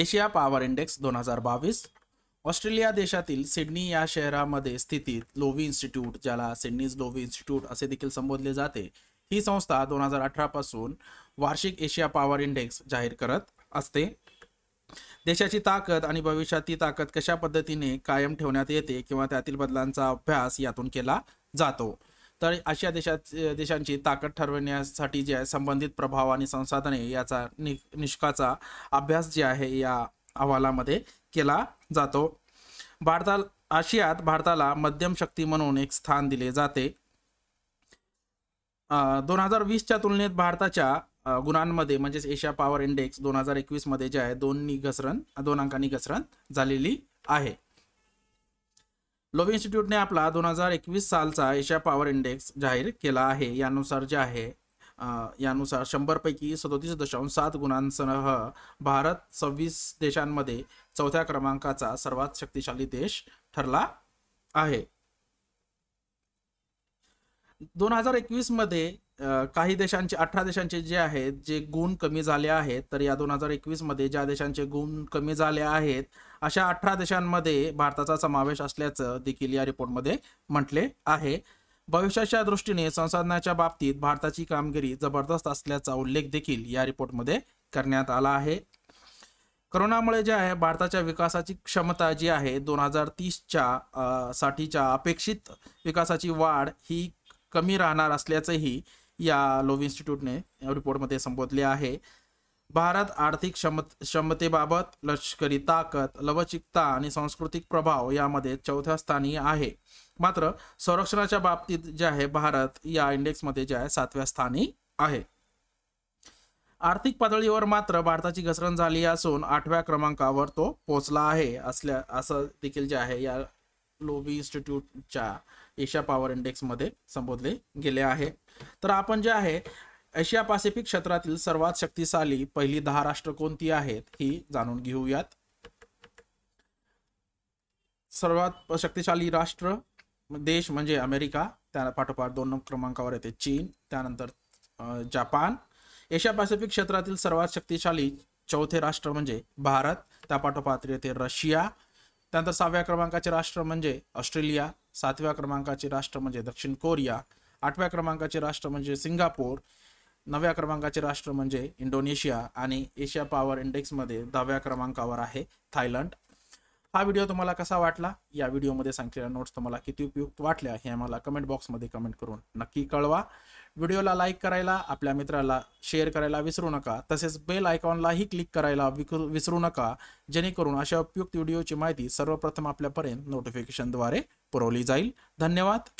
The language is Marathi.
एशिया पॉवर इंडेक्स दोन हजार बावीस ऑस्ट्रेलिया देशातील सिडनी या शहरामध्ये स्थितीत लोवी इन्स्टिट्यूट ज्याला सिडनीज लोवी इन्स्टिट्यूट असे देखील संबोधले जाते ही संस्था दोन हजार अठरापासून पासून वार्षिक एशिया पॉवर इंडेक्स जाहीर करत असते देशाची ताकद आणि भविष्यात ती ताकद कशा पद्धतीने कायम ठेवण्यात येते किंवा त्यातील बदलांचा अभ्यास यातून केला जातो तर आशिया देशात देशांची ताकद ठरवण्यासाठी जे आहे संबंधित प्रभाव आणि संसाधने याचा नि निष्काचा अभ्यास जे आहे या अहवालामध्ये केला जातो भारता आशियात भारताला मध्यम शक्ती म्हणून एक स्थान दिले जाते दोन हजार वीसच्या तुलनेत भारताच्या गुणांमध्ये म्हणजेच एशिया पॉवर इंडेक्स दोन हजार एकवीसमध्ये जे आहे दोन घसरण दोन अंकांनी घसरण झालेली आहे लोबी इन्स्टिट्यूटने आपला दोन हजार एकवीस सालचा एशिया पॉवर इंडेक्स जाहीर केला आहे यानुसार जे आहे यानुसार शंभरपैकी सदोतीस दशांश सात गुणांसह भारत सव्वीस देशांमध्ये चौथ्या क्रमांकाचा सर्वात शक्तिशाली देश ठरला आहे दोन हजार एकवीस मध्ये काही देशांचे अठरा देशांचे जे आहेत जे गुण कमी झाले आहेत तर या दोन हजार एकवीस मध्ये ज्या देशांचे गुण कमी झाले आहेत अशा अठरा देशांमध्ये भारताचा समावेश असल्याचं देखील या रिपोर्टमध्ये म्हटले आहे भविष्याच्या दृष्टीने संसाधनाच्या बाबतीत भारताची कामगिरी जबरदस्त असल्याचा उल्लेख देखील या रिपोर्टमध्ये करण्यात आला आहे करोनामुळे जे आहे भारताच्या विकासाची क्षमता जी आहे दोन हजार तीसच्या साठीच्या अपेक्षित विकासाची वाढ ही कमी राहणार असल्याचंही या लोव इन्स्टिट्यूटने रिपोर्टमध्ये संबोधले आहे भारत आर्थिक क्षम क्षमतेबाबत लष्करी ताकद लवचिकता आणि सांस्कृतिक प्रभाव यामध्ये चौथ्या स्थानी आहे मात्र संरक्षणाच्या बाबतीत जे आहे भारत या इंडेक्समध्ये जे आहे सातव्या स्थानी आहे आर्थिक पातळीवर मात्र भारताची घसरण झाली असून आठव्या क्रमांकावर तो पोहोचला आहे असल्या असं देखील जे आहे या लोबी इन्स्टिट्यूटच्या एशिया पॉवर इंडेक्समध्ये संबोधले गेले आहे तर आपण जे आहे एशिया पॅसिफिक क्षेत्रातील सर्वात शक्तिशाली पहिली दहा राष्ट्र कोणती आहेत ही जाणून घेऊयात सर्वात शक्तिशाली राष्ट्र देश म्हणजे अमेरिका त्या पाठोपाठ दोन क्रमांकावर येते चीन त्यानंतर जपान एशिया पॅसिफिक क्षेत्रातील सर्वात शक्तिशाली चौथे राष्ट्र म्हणजे भारत त्या पाठोपाठ येते रशिया त्यानंतर सहाव्या क्रमांकाचे राष्ट्र म्हणजे ऑस्ट्रेलिया सातव्या क्रमांकाचे राष्ट्र म्हणजे दक्षिण कोरिया आठव्या क्रमांकाचे राष्ट्र म्हणजे सिंगापूर नव्या क्रमांकाचे राष्ट्र म्हणजे इंडोनेशिया आणि एशिया पॉवर इंडेक्समध्ये दहाव्या क्रमांकावर आहे थायलंड हा व्हिडिओ तुम्हाला कसा वाटला या व्हिडिओमध्ये सांगितलेल्या नोट्स तुम्हाला किती उपयुक्त वाटल्या हे आम्हाला कमेंट बॉक्समध्ये कमेंट करून नक्की कळवा व्हिडिओला लाईक करायला आपल्या मित्राला शेअर करायला विसरू नका तसेच बेल आयकॉनलाही क्लिक करायला विसरू नका जेणेकरून अशा उपयुक्त व्हिडिओची माहिती सर्वप्रथम आपल्यापर्यंत नोटिफिकेशनद्वारे पुरवली जाईल धन्यवाद